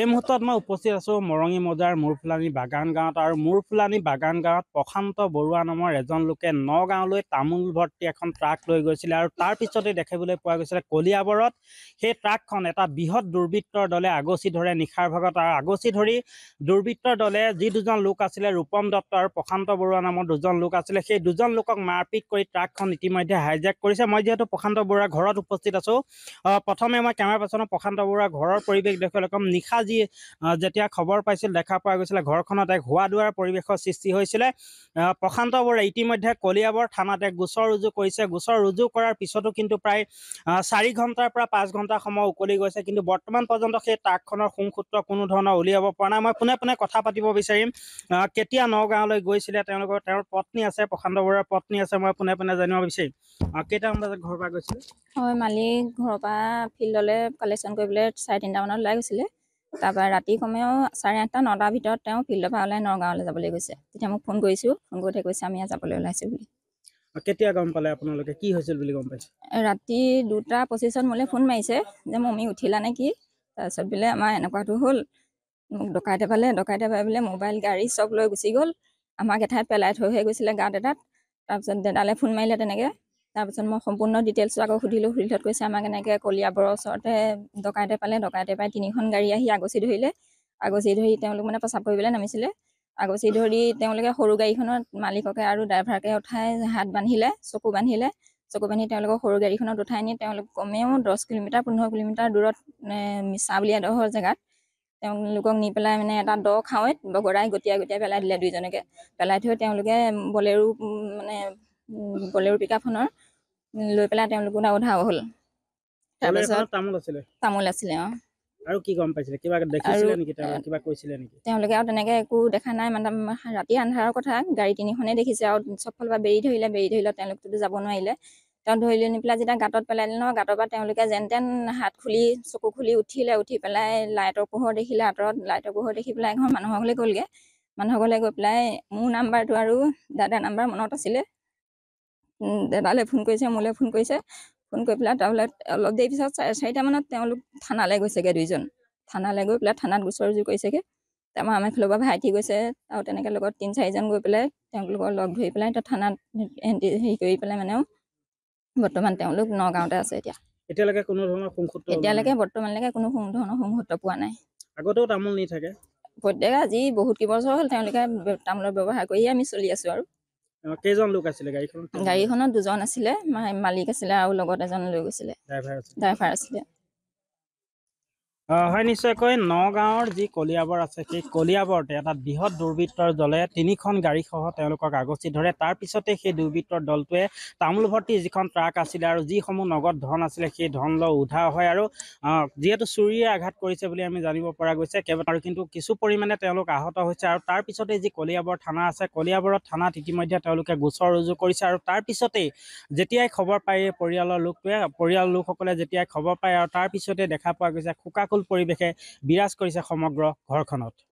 সেই মুহূৰ্তত মই উপস্থিত আছোঁ মৰঙী মজাৰ মূৰফুলানী বাগান গাঁৱত আৰু মূৰফুলানী বাগান গাঁৱত প্ৰশান্ত বৰুৱা নামৰ এজন লোকে নগাঁৱলৈ তামোল ভৰ্তি এখন ট্ৰাক লৈ গৈছিলে আৰু তাৰ পিছতেই দেখিবলৈ পোৱা গৈছিলে কলিয়াবৰত সেই ট্ৰাকখন এটা বৃহৎ দুৰ্বৃত্তৰ দলে আগচি ধৰে নিশাৰ ভাগত আৰু আগচি ধৰি দুৰ্বৃত্তৰ দলে যি দুজন লোক আছিলে ৰূপম দত্ত আৰু প্ৰশান্ত বৰুৱা নামৰ দুজন লোক আছিলে সেই দুজন লোকক মাৰপিট কৰি ট্ৰাকখন ইতিমধ্যে হাইজেক কৰিছে মই যিহেতু প্ৰশান্ত বৰুৱাৰ ঘৰত উপস্থিত আছোঁ প্ৰথমে মই কেমেৰা পাৰ্চনৰ প্ৰশান্ত বৰুৱাৰ ঘৰৰ পৰিৱেশ দেখুৱাই ল'ম নিশা আজি যেতিয়া খবৰ পাইছিল দেখা পোৱা গৈছিলে ঘৰখনত এক হোৱা দুৱাৰ পৰিৱেশৰ সৃষ্টি হৈছিলে প্ৰশান্ত বৰে ইতিমধ্যে কলিয়াবৰ থানাত এক গোচৰ ৰুজু কৰিছে গোচৰ ৰুজু কৰাৰ পিছতো কিন্তু প্ৰায় চাৰি ঘণ্টাৰ পৰা পাঁচ ঘণ্টা সময় উকলি গৈছে কিন্তু বৰ্তমান পৰ্যন্ত সেই ট্ৰাকখনৰ সোংসূত্ৰ কোনো ধৰণৰ উলিয়াব পৰা নাই মই পোনে পোনে কথা পাতিব বিচাৰিম কেতিয়া নগাঁৱলৈ গৈছিলে তেওঁলোকৰ তেওঁৰ পত্নী আছে প্ৰশান্ত বৰাৰ পত্নী আছে মই পোনে পোনে জানিব বিচাৰিম কেইটামান বজাত ঘৰৰ পৰা গৈছিলে হয় মালিক ঘৰৰ পৰা ফিল্ডলৈ কালেকশ্যন কৰিবলৈ চাৰে তিনিটামানত ওলাই গৈছিলে তাৰপৰা ৰাতি কমেও চাৰে আঠটা নটাৰ ভিতৰত তেওঁ ফিল্ডৰ পৰা ওলাই নগাঁৱলৈ যাবলৈ গৈছে তেতিয়া মোক ফোন কৰিছোঁ ফোন কৰোঁতে কৈছে আমি ইয়াত যাবলৈ ওলাইছোঁ বুলি কেতিয়া গম পালে আপোনালোকে কি হৈছিল বুলি গম পাইছে ৰাতি দুটা পঁচিছত মোলৈ ফোন মাৰিছে যে মমি উঠিলা নে কি তাৰপিছত বোলে আমাৰ এনেকুৱাটো হ'ল মোক ডকাইতে পালে ডকাইতে পাই বোলে মোবাইল গাড়ী চব লৈ গুচি গ'ল আমাক এঠাইত পেলাই থৈহে গৈছিলে গাঁত এটাত তাৰপিছত দাদালে ফোন মাৰিলে তেনেকৈ তাৰপিছত মই সম্পূৰ্ণ ডিটেইলছটো আকৌ সুধিলোঁ সুধিলত কৈছে আমাক এনেকৈ কলিয়াবৰৰ ওচৰতে ডকাইতে পালে ডকাইতে পাই তিনিখন গাড়ী আহি আগচি ধৰিলে আগচি ধৰি তেওঁলোক মানে প্ৰস্ৰাৱ কৰিবলৈ নামিছিলে আগচি ধৰি তেওঁলোকে সৰু গাড়ীখনত মালিককে আৰু ড্ৰাইভাৰকে উঠাই হাত বান্ধিলে চকু বান্ধিলে চকু বান্ধি তেওঁলোকক সৰু গাড়ীখনত উঠাই নি তেওঁলোক কমেও দহ কিলোমিটাৰ পোন্ধৰ কিলোমিটাৰ দূৰত মিছা বুলি এডোখৰ জেগাত তেওঁলোকক নি পেলাই মানে এটা দ খাৱৈত বগৰাই গতিয়াই গতিয়াই পেলাই দিলে দুইজনকে পেলাই থৈ তেওঁলোকে বলেৰো মানে বলেৰু পিকাপখনৰ লৈ পেলাই তেওঁলোকো উধাও হ'ল তামোল আছিলে অঁ আৰু কি গম পাইছিলে কিবা দেখিছিলে নেকি কিবা কৈছিলে নেকি তেওঁলোকে আৰু তেনেকে একো দেখা নাই মানে ৰাতি আন্ধাৰৰ কথা গাড়ী তিনিখনে দেখিছে আৰু চবফালৰ পৰা বেৰি ধৰিলে বেৰি ধৰিলে তেওঁলোকতো যাব নোৱাৰিলে তেওঁ ধৰি লৈ নি পেলাই যেতিয়া গাঁতত পেলাই দিলে ন গাঁতৰ পৰা তেওঁলোকে যেন তেন হাত খুলি চকু খুলি উঠিলে উঠি পেলাই লাইটৰ পোহৰ দেখিলে আঁতৰত লাইটৰ পোহৰ দেখি পেলাই এঘৰ মানুহৰ ঘৰলৈ গ'লগে মানুহৰ ঘৰলৈ গৈ পেলাই মোৰ নাম্বাৰটো আৰু দাদাৰ নাম্বাৰ মনত আছিলে দাদালৈ ফোন কৰিছে মোলৈ ফোন কৰিছে ফোন কৰি পেলাই তাৰ অলপ দেৰি পিছত চাৰে চাৰিটামানত তেওঁলোক থানালৈ গৈছেগৈ দুইজন থানালৈ গৈ পেলাই থানাত গোচৰ ৰুজু কৰিছেগৈ তাৰপৰা আমাৰ ফালৰ পৰা ভাইটি গৈছে আৰু তেনেকৈ লগত তিনি চাৰিজন গৈ পেলাই তেওঁলোকৰ লগ ধৰি পেলাই তাত থানাত এণ্টি হেৰি কৰি পেলাই মানেও বৰ্তমান তেওঁলোক নগাঁৱতে আছে এতিয়া এতিয়ালৈকে কোনো ধৰণৰ এতিয়ালৈকে বৰ্তমানলৈকে কোনো ধৰণৰ সংসূত্ৰ পোৱা নাই আগতেও তামোল নি থাকে প্ৰত্যেক আজি বহুত কেইবছৰ হ'ল তেওঁলোকে তামোলৰ ব্যৱহাৰ কৰিয়ে আমি চলি আছোঁ আৰু কেইজন লোক আছিলে গাড়ীখনত গাড়ীখনত দুজন আছিলে মালিক আছিলে আৰু লগত এজন লৈ গৈছিলে ড্ৰাইভাৰ আছিলে হয় নিশ্চয়কৈ নগাঁৱৰ যি কলিয়াবৰ আছে সেই কলিয়াবৰতে এটা বৃহৎ দুৰ্বৃত্তৰ দলে তিনিখন গাড়ীসহ তেওঁলোকক আগচি ধৰে তাৰপিছতে সেই দুৰ্বৃত্তৰ দলটোৱে তামোল ভৰ্তি যিখন ট্ৰাক আছিলে আৰু যিসমূহ নগদ ধন আছিলে সেই ধন লৈ উধা হয় আৰু যিহেতু চুৰিয়ে আঘাত কৰিছে বুলি আমি জানিব পৰা গৈছে আৰু কিন্তু কিছু পৰিমাণে তেওঁলোক আহত হৈছে আৰু তাৰপিছতেই যি কলিয়াবৰ থানা আছে কলিয়াবৰত থানাত ইতিমধ্যে তেওঁলোকে গোচৰ ৰুজু কৰিছে আৰু তাৰপিছতেই যেতিয়াই খবৰ পায় পৰিয়ালৰ লোকটোৱে পৰিয়ালৰ লোকসকলে যেতিয়াই খবৰ পায় আৰু তাৰপিছতে দেখা পোৱা গৈছে খোকাকুল পৰিৱেশে বিৰাজ কৰিছে সমগ্ৰ ঘৰখনত